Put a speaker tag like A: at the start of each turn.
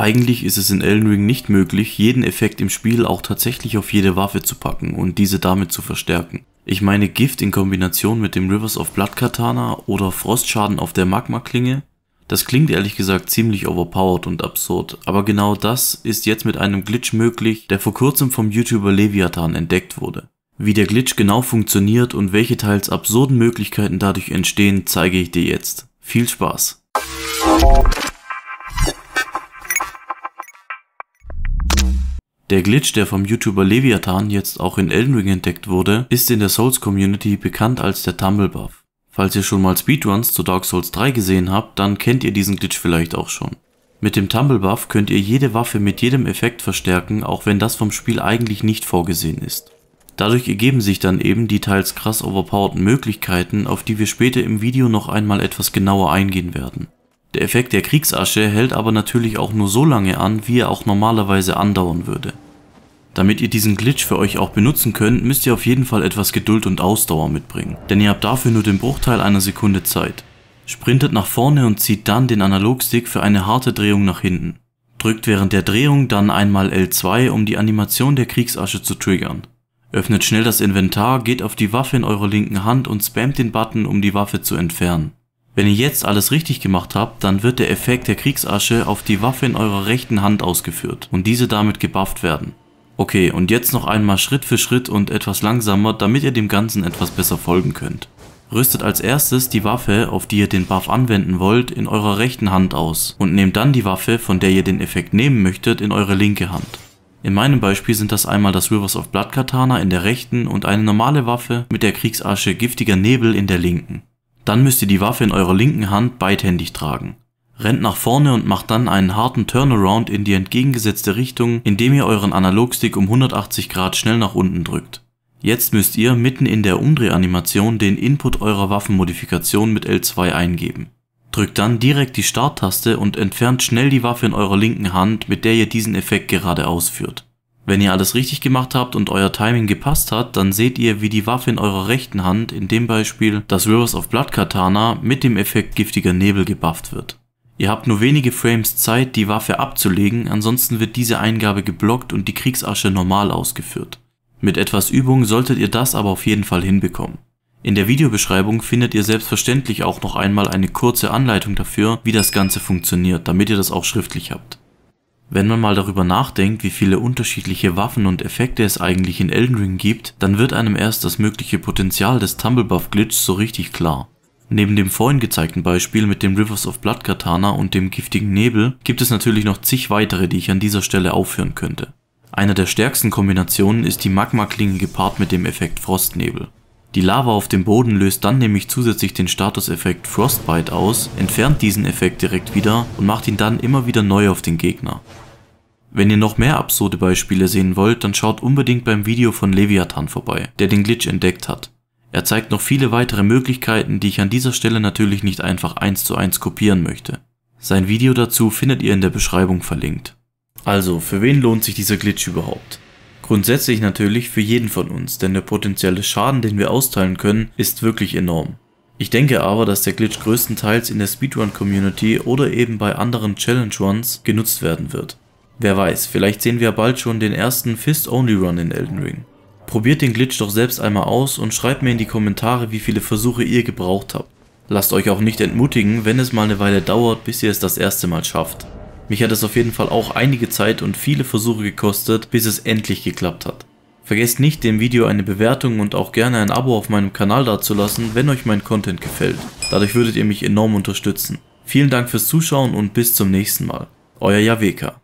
A: Eigentlich ist es in Elden Ring nicht möglich, jeden Effekt im Spiel auch tatsächlich auf jede Waffe zu packen und diese damit zu verstärken. Ich meine Gift in Kombination mit dem Rivers of Blood Katana oder Frostschaden auf der Magma Klinge, das klingt ehrlich gesagt ziemlich overpowered und absurd, aber genau das ist jetzt mit einem Glitch möglich, der vor kurzem vom YouTuber Leviathan entdeckt wurde. Wie der Glitch genau funktioniert und welche teils absurden Möglichkeiten dadurch entstehen, zeige ich dir jetzt. Viel Spaß! Der Glitch, der vom YouTuber Leviathan jetzt auch in Elden Ring entdeckt wurde, ist in der Souls-Community bekannt als der Tumble Buff. Falls ihr schon mal Speedruns zu Dark Souls 3 gesehen habt, dann kennt ihr diesen Glitch vielleicht auch schon. Mit dem Tumble Buff könnt ihr jede Waffe mit jedem Effekt verstärken, auch wenn das vom Spiel eigentlich nicht vorgesehen ist. Dadurch ergeben sich dann eben die teils krass overpowerten Möglichkeiten, auf die wir später im Video noch einmal etwas genauer eingehen werden. Der Effekt der Kriegsasche hält aber natürlich auch nur so lange an, wie er auch normalerweise andauern würde. Damit ihr diesen Glitch für euch auch benutzen könnt, müsst ihr auf jeden Fall etwas Geduld und Ausdauer mitbringen, denn ihr habt dafür nur den Bruchteil einer Sekunde Zeit. Sprintet nach vorne und zieht dann den Analogstick für eine harte Drehung nach hinten. Drückt während der Drehung dann einmal L2, um die Animation der Kriegsasche zu triggern. Öffnet schnell das Inventar, geht auf die Waffe in eurer linken Hand und spammt den Button, um die Waffe zu entfernen. Wenn ihr jetzt alles richtig gemacht habt, dann wird der Effekt der Kriegsasche auf die Waffe in eurer rechten Hand ausgeführt und diese damit gebufft werden. Okay, und jetzt noch einmal Schritt für Schritt und etwas langsamer, damit ihr dem Ganzen etwas besser folgen könnt. Rüstet als erstes die Waffe, auf die ihr den Buff anwenden wollt, in eurer rechten Hand aus und nehmt dann die Waffe, von der ihr den Effekt nehmen möchtet, in eure linke Hand. In meinem Beispiel sind das einmal das Rivers of Blood Katana in der rechten und eine normale Waffe mit der Kriegsasche giftiger Nebel in der linken. Dann müsst ihr die Waffe in eurer linken Hand beidhändig tragen. Rennt nach vorne und macht dann einen harten Turnaround in die entgegengesetzte Richtung, indem ihr euren Analogstick um 180 Grad schnell nach unten drückt. Jetzt müsst ihr mitten in der Umdrehanimation den Input eurer Waffenmodifikation mit L2 eingeben. Drückt dann direkt die Starttaste und entfernt schnell die Waffe in eurer linken Hand, mit der ihr diesen Effekt gerade ausführt. Wenn ihr alles richtig gemacht habt und euer Timing gepasst hat, dann seht ihr, wie die Waffe in eurer rechten Hand, in dem Beispiel das Rivers of Blood Katana, mit dem Effekt giftiger Nebel gebufft wird. Ihr habt nur wenige Frames Zeit, die Waffe abzulegen, ansonsten wird diese Eingabe geblockt und die Kriegsasche normal ausgeführt. Mit etwas Übung solltet ihr das aber auf jeden Fall hinbekommen. In der Videobeschreibung findet ihr selbstverständlich auch noch einmal eine kurze Anleitung dafür, wie das Ganze funktioniert, damit ihr das auch schriftlich habt. Wenn man mal darüber nachdenkt, wie viele unterschiedliche Waffen und Effekte es eigentlich in Elden Ring gibt, dann wird einem erst das mögliche Potenzial des Tumblebuff Glitchs so richtig klar. Neben dem vorhin gezeigten Beispiel mit dem Rivers of Blood Katana und dem giftigen Nebel gibt es natürlich noch zig weitere, die ich an dieser Stelle aufführen könnte. Einer der stärksten Kombinationen ist die Magma-Klinge gepaart mit dem Effekt Frostnebel. Die Lava auf dem Boden löst dann nämlich zusätzlich den Statuseffekt Frostbite aus, entfernt diesen Effekt direkt wieder und macht ihn dann immer wieder neu auf den Gegner. Wenn ihr noch mehr absurde Beispiele sehen wollt, dann schaut unbedingt beim Video von Leviathan vorbei, der den Glitch entdeckt hat. Er zeigt noch viele weitere Möglichkeiten, die ich an dieser Stelle natürlich nicht einfach eins zu eins kopieren möchte. Sein Video dazu findet ihr in der Beschreibung verlinkt. Also, für wen lohnt sich dieser Glitch überhaupt? Grundsätzlich natürlich für jeden von uns, denn der potenzielle Schaden, den wir austeilen können, ist wirklich enorm. Ich denke aber, dass der Glitch größtenteils in der Speedrun-Community oder eben bei anderen Challenge-Runs genutzt werden wird. Wer weiß, vielleicht sehen wir bald schon den ersten Fist-Only-Run in Elden Ring. Probiert den Glitch doch selbst einmal aus und schreibt mir in die Kommentare, wie viele Versuche ihr gebraucht habt. Lasst euch auch nicht entmutigen, wenn es mal eine Weile dauert, bis ihr es das erste Mal schafft. Mich hat es auf jeden Fall auch einige Zeit und viele Versuche gekostet, bis es endlich geklappt hat. Vergesst nicht, dem Video eine Bewertung und auch gerne ein Abo auf meinem Kanal dazulassen, wenn euch mein Content gefällt. Dadurch würdet ihr mich enorm unterstützen. Vielen Dank fürs Zuschauen und bis zum nächsten Mal. Euer Jaweka.